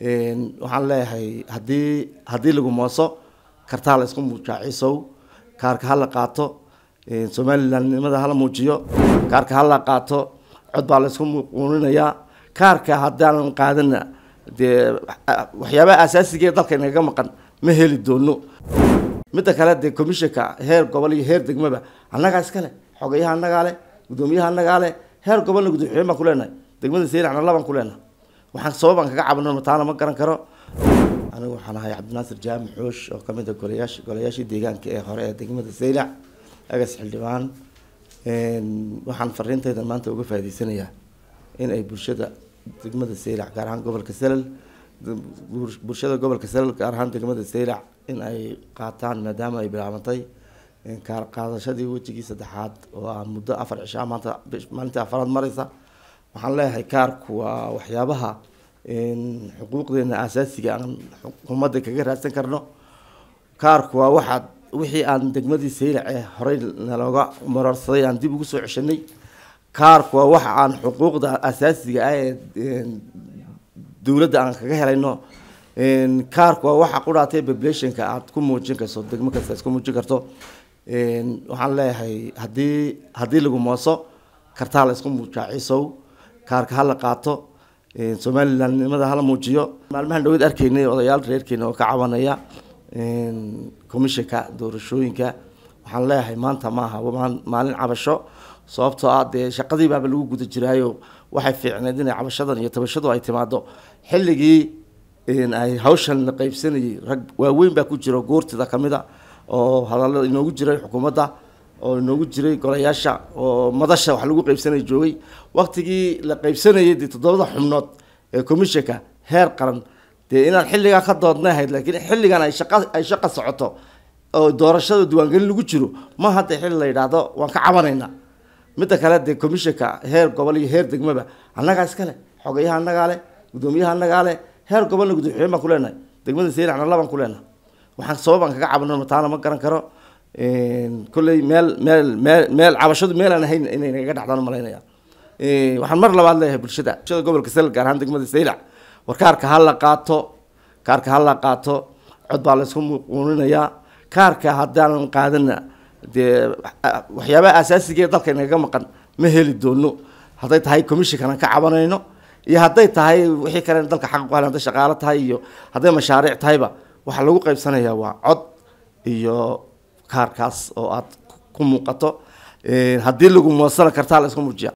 waxaan leeyahay hadii hadii lagu mooso kartaa la isku mujaacisow kaarka ha la qaato somalilanimada hala muujiyo kaarka ha la qaato cod baa la isku kaarka haddaanan qaadana dee waxyaabaha asaasigae dalka nagaga maqan ma heli doono midda kale dee commissionka heer gobol iyo heer degmaba annagaa iskale xogayaha annagaa leh guddoomiyaha annagaa leh heer gobolna gudoomiyen baan ku leenahay degmada seynaxna laban ku leenahay waxaan sababaan kaga cabano taana ma garan karo anigu waxaan ahay cabdinaasir jaamac xoosh oo kamid a ah golayaasha golayaashii deegaanka ee hore ee degmada seylac agas xildhibaan waxaan fariinteyda maanta uga faa'iideysanayaa in ay bulshada degmada seylac gaar ahaan gobolka salal bulshada gobolka selal gaar ahaan degmada seylac in ay qaataan maadaama ay bilaabantay kaarqaadashadii wejigii saddexaad oo ah muddo afar cishaa maanta maalintii afaraad mareysa waxaan leeyahay kaarku waa waxyaabaha xuquuqdeena asaasiga aan xukuumadda kaga raadsan karno kaarku waa waxaad wixii aan degmadii saylac ee horey nalooga marorsaday aan dib ugu soo ceshanay kaarku waa waxa aan xuquuqda asaasiga ah ee dowladda aan kaga helayno kaarku waa waxa qudhaatay populationka aad ku muujin karso degmo kasta isku muujin karto waxaan leeyahay haddii haddii lagu mooso kartaa la isku muujaacisow kaarka hala qaato somalilanimada hala muujiyo maalmahan dhawad arkaynay odayaal reerkeena oo ka cabanaya commishinka doorashooyinka waxaan leeyahay maanta maaha maalin cabasho sababtoo ah dee shaqadii baaba lagu guda jiraayo waxay fiicneyd inay cabashadan iyo tabashadu ay timaado xilligii ay hawshan la qaybsanayay rag waaweyn baa ku jiro goortida kamida oo hadalada inoogu jiray xukuumadda oo inoogu jiray golayaasha oo madasha wax lagu qaybsanaya joogay waktigii la qaybsanayay dee toddobada xubnood ee commissionka heer qaran dee inaan xilligaa ka doodna ahayd laakiin xilligan ay shaqa ay shaqa socoto oo doorashada diiwaangelin lagu jiro ma hadda xilli la yidhaahdo waan ka cabanaynaa midda kale dee commissionka heer gobol iyo heer degmaba annagaa iskale xogayaha annagaa leh guddoomiyaha annagaa leh heer gobolna gudooxiyeen baan ku leenahay degmada saynacna labaan ku leenahay waxaan sababaan kaga cabanno mataana ma garan karo Ehm, kolley meel meel meel meel cabashadu meelaan ahayn inay nagaga dhacdaan malaynaya ehm, waxaan mar labaad leeyahay bulshada bulshada gobolka sel gaar ahaan degmada saylac war kaarka ha la qaato kaarka ha la qaato cod baa laysku muquuninayaa kaarka haddaanan qaadana dee waxyaabaha aasaasigae dalka nagaga maqan ma heli doono hadday tahay commishinkanan ka cabanayno iyo hadday tahay wixii kalen dalka xaq uqaali hadday shaqaalo tahay iyo hadday mashaariic tahayba waxaa lagu qaybsanayaa waa cod iyo kaarkaas oo aad ku muuqato eh, haddii lagu muwasala kartaa la iska murjica